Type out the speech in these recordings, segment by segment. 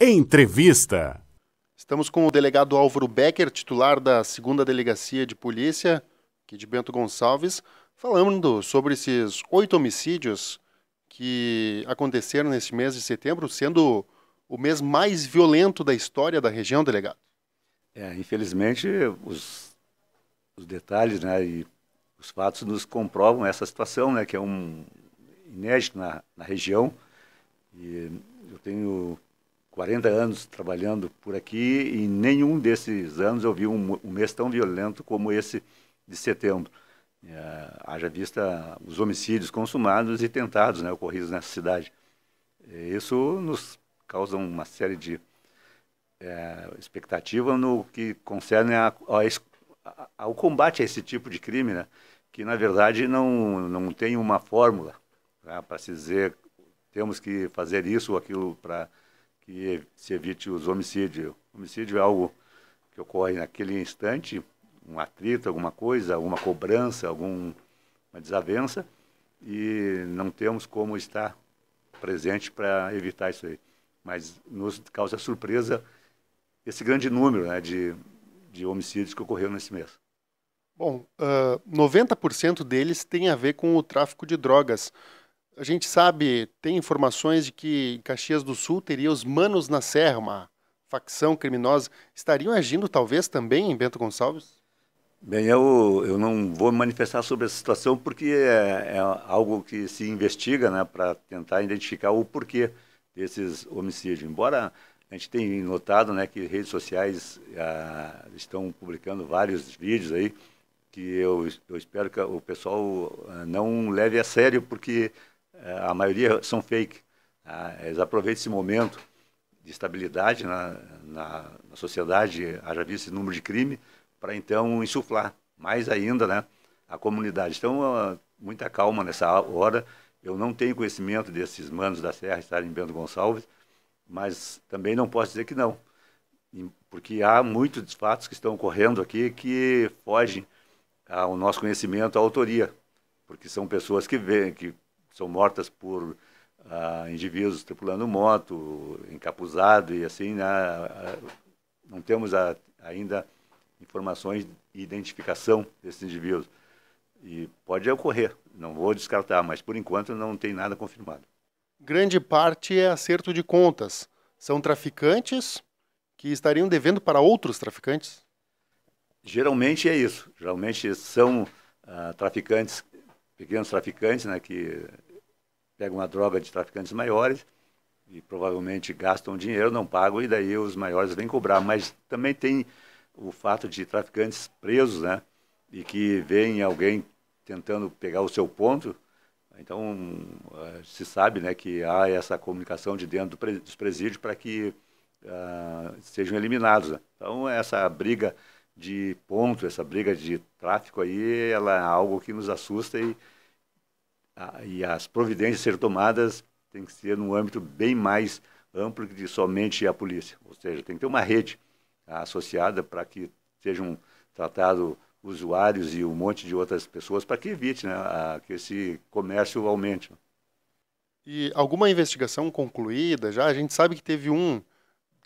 Entrevista. Estamos com o delegado Álvaro Becker, titular da 2 Delegacia de Polícia, aqui de Bento Gonçalves, falando sobre esses oito homicídios que aconteceram neste mês de setembro, sendo o mês mais violento da história da região, delegado. É, infelizmente, os, os detalhes né, e os fatos nos comprovam essa situação, né, que é um inédito na, na região. E eu tenho 40 anos trabalhando por aqui e em nenhum desses anos eu vi um, um mês tão violento como esse de setembro. É, haja vista os homicídios consumados e tentados né, ocorridos nessa cidade. Eh, isso nos causa uma série de é, expectativa no que concerne a, a, ao combate a esse tipo de crime, né, que na verdade não, não tem uma fórmula né, para se dizer temos que fazer isso ou aquilo para que se evite os homicídios. Homicídio é algo que ocorre naquele instante, um atrito, alguma coisa, alguma cobrança, alguma desavença, e não temos como estar presente para evitar isso aí. Mas nos causa surpresa esse grande número né, de, de homicídios que ocorreu nesse mês. Bom, uh, 90% deles tem a ver com o tráfico de drogas a gente sabe, tem informações de que em Caxias do Sul teria os Manos na Serra, uma facção criminosa. Estariam agindo talvez também em Bento Gonçalves? Bem, eu, eu não vou manifestar sobre essa situação porque é, é algo que se investiga né, para tentar identificar o porquê desses homicídios. Embora a gente tenha notado né, que redes sociais ah, estão publicando vários vídeos aí, que eu, eu espero que o pessoal ah, não leve a sério, porque é, a maioria são fake. Tá? Eles aproveitam esse momento de estabilidade na, na, na sociedade, haja visto esse número de crime, para então insuflar mais ainda né, a comunidade. Então, muita calma nessa hora. Eu não tenho conhecimento desses manos da Serra estarem em Bento Gonçalves, mas também não posso dizer que não, porque há muitos fatos que estão ocorrendo aqui que fogem ao nosso conhecimento, à autoria, porque são pessoas que, vê, que são mortas por ah, indivíduos tripulando moto, encapuzado e assim. Né? Ah, não temos a, ainda informações de identificação desses indivíduos. E pode ocorrer, não vou descartar, mas por enquanto não tem nada confirmado. Grande parte é acerto de contas. São traficantes que estariam devendo para outros traficantes? Geralmente é isso. Geralmente são ah, traficantes, pequenos traficantes, né, que pegam a droga de traficantes maiores e provavelmente gastam dinheiro, não pagam, e daí os maiores vêm cobrar. Mas também tem o fato de traficantes presos, né? E que veem alguém tentando pegar o seu ponto. Então, eh, se sabe né, que há essa comunicação de dentro dos presídios para que uh, sejam eliminados. Né? Então, essa briga de ponto, essa briga de tráfico aí, ela é algo que nos assusta e, e as providências ser tomadas tem que ser num âmbito bem mais amplo que somente a polícia. Ou seja, tem que ter uma rede associada para que sejam tratados usuários e um monte de outras pessoas para que evite né, a, que esse comércio aumente. E alguma investigação concluída já? A gente sabe que teve um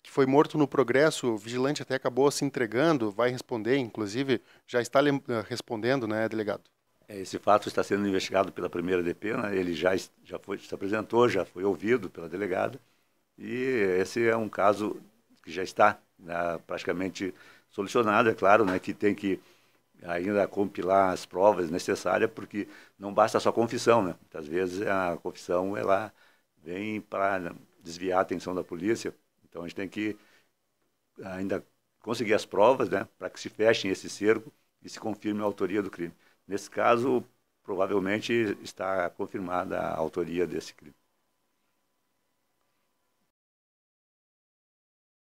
que foi morto no progresso, o vigilante até acabou se entregando, vai responder, inclusive já está respondendo, né, delegado? É, esse fato está sendo investigado pela primeira pena né? ele já, já foi, se apresentou, já foi ouvido pela delegada, e esse é um caso que já está né, praticamente solucionado, é claro, né, que tem que ainda compilar as provas necessárias, porque não basta só confissão, né? muitas vezes a confissão ela vem para desviar a atenção da polícia, então a gente tem que ainda conseguir as provas, né, para que se fechem esse cerco e se confirme a autoria do crime. Nesse caso, provavelmente está confirmada a autoria desse crime.